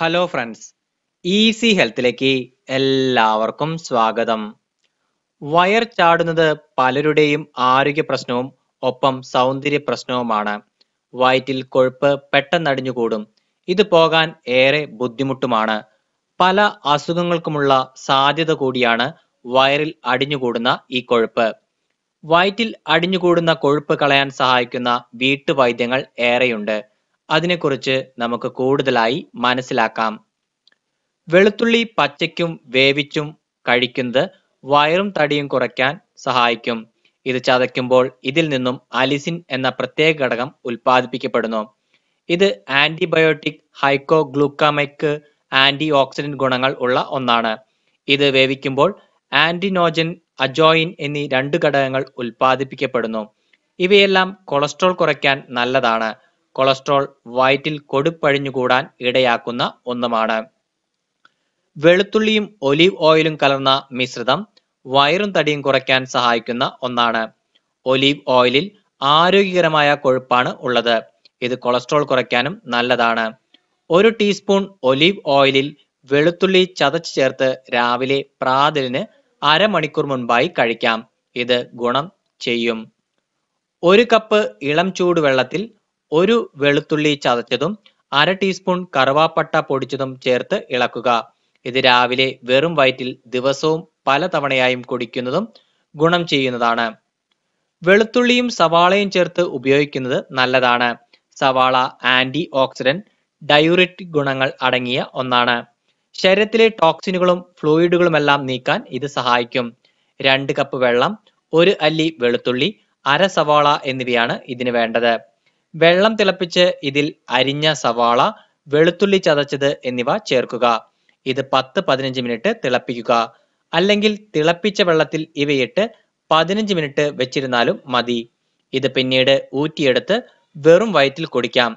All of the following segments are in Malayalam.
ഹലോ ഫ്രണ്ട്സ് ഈസി ഹെൽത്തിലേക്ക് എല്ലാവർക്കും സ്വാഗതം വയർ ചാടുന്നത് പലരുടെയും ആരോഗ്യ പ്രശ്നവും ഒപ്പം സൗന്ദര്യ പ്രശ്നവുമാണ് വയറ്റിൽ കൊഴുപ്പ് പെട്ടെന്നടിഞ്ഞു കൂടും ഇത് പോകാൻ ഏറെ ബുദ്ധിമുട്ടുമാണ് പല അസുഖങ്ങൾക്കുമുള്ള സാധ്യത കൂടിയാണ് വയറിൽ അടിഞ്ഞുകൂടുന്ന ഈ കൊഴുപ്പ് വയറ്റിൽ അടിഞ്ഞുകൂടുന്ന കൊഴുപ്പ് കളയാൻ സഹായിക്കുന്ന വീട്ടുവൈദ്യങ്ങൾ ഏറെയുണ്ട് അതിനെക്കുറിച്ച് നമുക്ക് കൂടുതലായി മനസ്സിലാക്കാം വെളുത്തുള്ളി പച്ചയ്ക്കും വേവിച്ചും കഴിക്കുന്നത് വയറും തടിയും കുറയ്ക്കാൻ സഹായിക്കും ഇത് ചതയ്ക്കുമ്പോൾ ഇതിൽ നിന്നും അലിസിൻ എന്ന പ്രത്യേക ഘടകം ഉൽപ്പാദിപ്പിക്കപ്പെടുന്നു ഇത് ആന്റിബയോട്ടിക് ഹൈക്കോഗ്ലൂക്കാമൈക്ക് ആന്റി ഓക്സിഡന്റ് ഗുണങ്ങൾ ഉള്ള ഒന്നാണ് ഇത് വേവിക്കുമ്പോൾ ആന്റിനോജൻ അജോയിൻ എന്നീ രണ്ട് ഘടകങ്ങൾ ഉൽപ്പാദിപ്പിക്കപ്പെടുന്നു ഇവയെല്ലാം കൊളസ്ട്രോൾ കുറയ്ക്കാൻ നല്ലതാണ് കൊളസ്ട്രോൾ വയറ്റിൽ കൊഴുപ്പഴിഞ്ഞു കൂടാൻ ഇടയാക്കുന്ന ഒന്നുമാണ് വെളുത്തുള്ളിയും ഒലീവ് ഓയിലും കലർന്ന മിശ്രിതം വയറും തടിയും കുറയ്ക്കാൻ സഹായിക്കുന്ന ഒന്നാണ് ഒലീവ് ഓയിലിൽ ആരോഗ്യകരമായ കൊഴുപ്പാണ് ഉള്ളത് ഇത് കൊളസ്ട്രോൾ കുറയ്ക്കാനും നല്ലതാണ് ഒരു ടീസ്പൂൺ ഒലീവ് ഓയിലിൽ വെളുത്തുള്ളി ചതച്ച് ചേർത്ത് രാവിലെ പ്രാതലിന് അരമണിക്കൂർ മുൻപായി കഴിക്കാം ഇത് ഗുണം ചെയ്യും ഒരു കപ്പ് ഇളം ചൂടുവെള്ളത്തിൽ ഒരു വെളുത്തുള്ളി ചതച്ചതും അര ടീസ്പൂൺ കറുവാപ്പട്ട പൊടിച്ചതും ചേർത്ത് ഇളക്കുക ഇത് രാവിലെ വെറും വയറ്റിൽ ദിവസവും പലതവണയായും കുടിക്കുന്നതും ഗുണം ചെയ്യുന്നതാണ് വെളുത്തുള്ളിയും സവാളയും ചേർത്ത് ഉപയോഗിക്കുന്നത് നല്ലതാണ് സവാള ആന്റി ഓക്സിഡന്റ് ഡയൂറിറ്റിക് ഗുണങ്ങൾ അടങ്ങിയ ഒന്നാണ് ശരീരത്തിലെ ടോക്സിനുകളും ഫ്ലൂയിഡുകളുമെല്ലാം നീക്കാൻ ഇത് സഹായിക്കും രണ്ട് കപ്പ് വെള്ളം ഒരു അല്ലി വെളുത്തുള്ളി അര സവാള എന്നിവയാണ് ഇതിന് വേണ്ടത് വെള്ളം തിളപ്പിച്ച് ഇതിൽ അരിഞ്ഞ സവാള വെളുത്തുള്ളി ചതച്ചത് എന്നിവ ചേർക്കുക ഇത് പത്ത് പതിനഞ്ച് മിനിറ്റ് തിളപ്പിക്കുക അല്ലെങ്കിൽ തിളപ്പിച്ച വെള്ളത്തിൽ ഇവയിട്ട് പതിനഞ്ച് മിനിറ്റ് വെച്ചിരുന്നാലും മതി ഇത് പിന്നീട് ഊറ്റിയെടുത്ത് വെറും വയറ്റിൽ കുടിക്കാം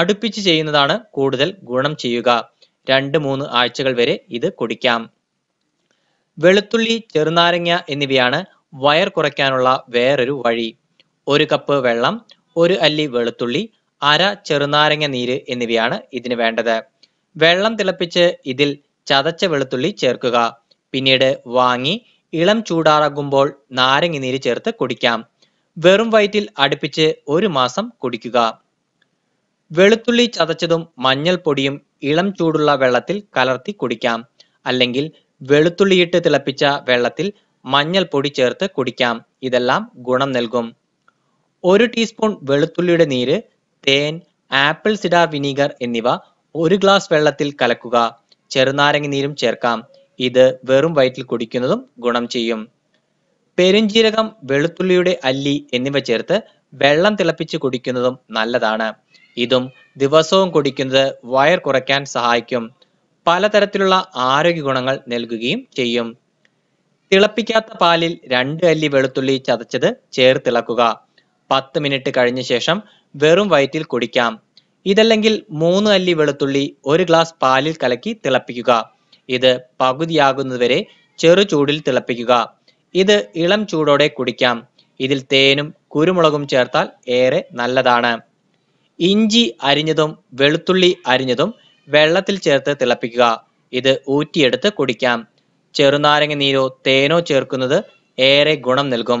അടുപ്പിച്ച് ചെയ്യുന്നതാണ് കൂടുതൽ ഗുണം ചെയ്യുക രണ്ട് മൂന്ന് ആഴ്ചകൾ വരെ ഇത് കുടിക്കാം വെളുത്തുള്ളി ചെറുനാരങ്ങ എന്നിവയാണ് വയർ കുറയ്ക്കാനുള്ള വേറൊരു വഴി ഒരു കപ്പ് വെള്ളം ഒരു അല്ലി വെളുത്തുള്ളി അര ചെറുനാരങ്ങ നീര് എന്നിവയാണ് ഇതിന് വേണ്ടത് വെള്ളം തിളപ്പിച്ച് ഇതിൽ ചതച്ച വെളുത്തുള്ളി ചേർക്കുക പിന്നീട് വാങ്ങി ഇളം ചൂടാറാകുമ്പോൾ നാരങ്ങ നീര് ചേർത്ത് കുടിക്കാം വെറും വയറ്റിൽ അടുപ്പിച്ച് ഒരു മാസം കുടിക്കുക വെളുത്തുള്ളി ചതച്ചതും മഞ്ഞൾപ്പൊടിയും ഇളം ചൂടുള്ള വെള്ളത്തിൽ കലർത്തി കുടിക്കാം അല്ലെങ്കിൽ വെളുത്തുള്ളിയിട്ട് തിളപ്പിച്ച വെള്ളത്തിൽ മഞ്ഞൾപ്പൊടി ചേർത്ത് കുടിക്കാം ഇതെല്ലാം ഗുണം നൽകും ഒരു ടീസ്പൂൺ വെളുത്തുള്ളിയുടെ നീര് തേൻ ആപ്പിൾ സിഡാർ വിനീഗർ എന്നിവ ഒരു ഗ്ലാസ് വെള്ളത്തിൽ കലക്കുക ചെറുനാരങ്ങ നീരും ചേർക്കാം ഇത് വെറും വയറ്റിൽ കുടിക്കുന്നതും ഗുണം ചെയ്യും പെരുംജീരകം വെളുത്തുള്ളിയുടെ അല്ലി എന്നിവ ചേർത്ത് വെള്ളം തിളപ്പിച്ച് കുടിക്കുന്നതും നല്ലതാണ് ഇതും ദിവസവും കുടിക്കുന്നത് വയർ കുറയ്ക്കാൻ സഹായിക്കും പലതരത്തിലുള്ള ആരോഗ്യ ഗുണങ്ങൾ നൽകുകയും ചെയ്യും തിളപ്പിക്കാത്ത പാലിൽ രണ്ട് അല്ലി വെളുത്തുള്ളി ചതച്ചത് ചേർത്തിളക്കുക പത്ത് മിനിറ്റ് കഴിഞ്ഞ ശേഷം വെറും വയറ്റിൽ കുടിക്കാം ഇതല്ലെങ്കിൽ മൂന്ന് അല്ലി വെളുത്തുള്ളി ഒരു ഗ്ലാസ് പാലിൽ കലക്കി തിളപ്പിക്കുക ഇത് പകുതിയാകുന്നതുവരെ ചെറു ചൂടിൽ തിളപ്പിക്കുക ഇത് ഇളം ചൂടോടെ കുടിക്കാം ഇതിൽ തേനും കുരുമുളകും ചേർത്താൽ ഏറെ നല്ലതാണ് ഇഞ്ചി അരിഞ്ഞതും വെളുത്തുള്ളി അരിഞ്ഞതും വെള്ളത്തിൽ ചേർത്ത് തിളപ്പിക്കുക ഇത് ഊറ്റിയെടുത്ത് കുടിക്കാം ചെറുനാരങ്ങ നീരോ തേനോ ചേർക്കുന്നത് ഏറെ ഗുണം നൽകും